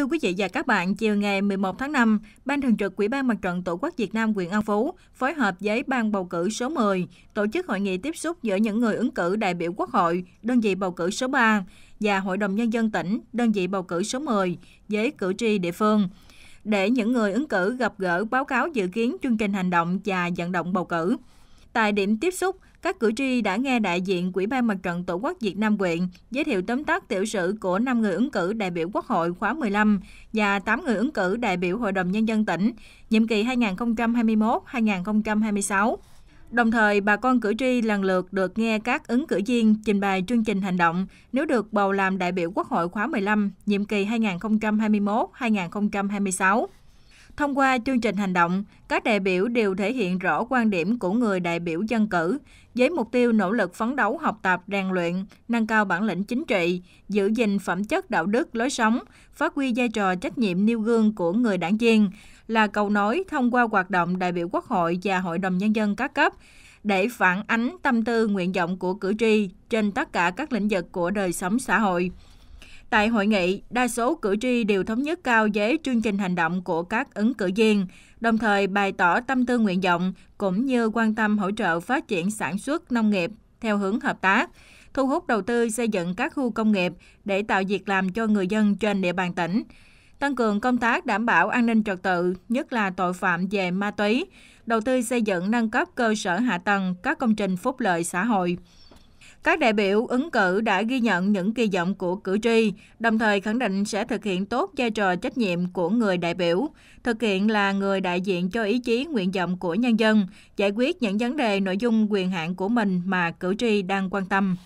Thưa quý vị và các bạn, chiều ngày 11 tháng 5, Ban Thường trực Ủy ban Mặt trận Tổ quốc Việt Nam huyện An Phú phối hợp với Ban bầu cử số 10 tổ chức hội nghị tiếp xúc giữa những người ứng cử đại biểu Quốc hội, đơn vị bầu cử số 3 và Hội đồng Nhân dân tỉnh, đơn vị bầu cử số 10 với cử tri địa phương để những người ứng cử gặp gỡ báo cáo dự kiến chương trình hành động và vận động bầu cử. Tại điểm tiếp xúc, các cử tri đã nghe đại diện Quỹ ban Mặt trận Tổ quốc Việt Nam quyện giới thiệu tóm tắt tiểu sử của 5 người ứng cử đại biểu Quốc hội khóa 15 và 8 người ứng cử đại biểu Hội đồng Nhân dân tỉnh, nhiệm kỳ 2021-2026. Đồng thời, bà con cử tri lần lượt được nghe các ứng cử viên trình bày chương trình hành động nếu được bầu làm đại biểu Quốc hội khóa 15, nhiệm kỳ 2021-2026. Thông qua chương trình hành động, các đại biểu đều thể hiện rõ quan điểm của người đại biểu dân cử với mục tiêu nỗ lực phấn đấu học tập rèn luyện, nâng cao bản lĩnh chính trị, giữ gìn phẩm chất đạo đức lối sống, phát huy vai trò trách nhiệm nêu gương của người đảng viên là cầu nối thông qua hoạt động đại biểu Quốc hội và Hội đồng nhân dân các cấp để phản ánh tâm tư nguyện vọng của cử tri trên tất cả các lĩnh vực của đời sống xã hội. Tại hội nghị, đa số cử tri đều thống nhất cao với chương trình hành động của các ứng cử viên, đồng thời bày tỏ tâm tư nguyện vọng cũng như quan tâm hỗ trợ phát triển sản xuất nông nghiệp theo hướng hợp tác, thu hút đầu tư xây dựng các khu công nghiệp để tạo việc làm cho người dân trên địa bàn tỉnh, tăng cường công tác đảm bảo an ninh trật tự, nhất là tội phạm về ma túy, đầu tư xây dựng nâng cấp cơ sở hạ tầng các công trình phúc lợi xã hội. Các đại biểu ứng cử đã ghi nhận những kỳ vọng của cử tri, đồng thời khẳng định sẽ thực hiện tốt vai trò trách nhiệm của người đại biểu, thực hiện là người đại diện cho ý chí nguyện vọng của nhân dân, giải quyết những vấn đề nội dung quyền hạn của mình mà cử tri đang quan tâm.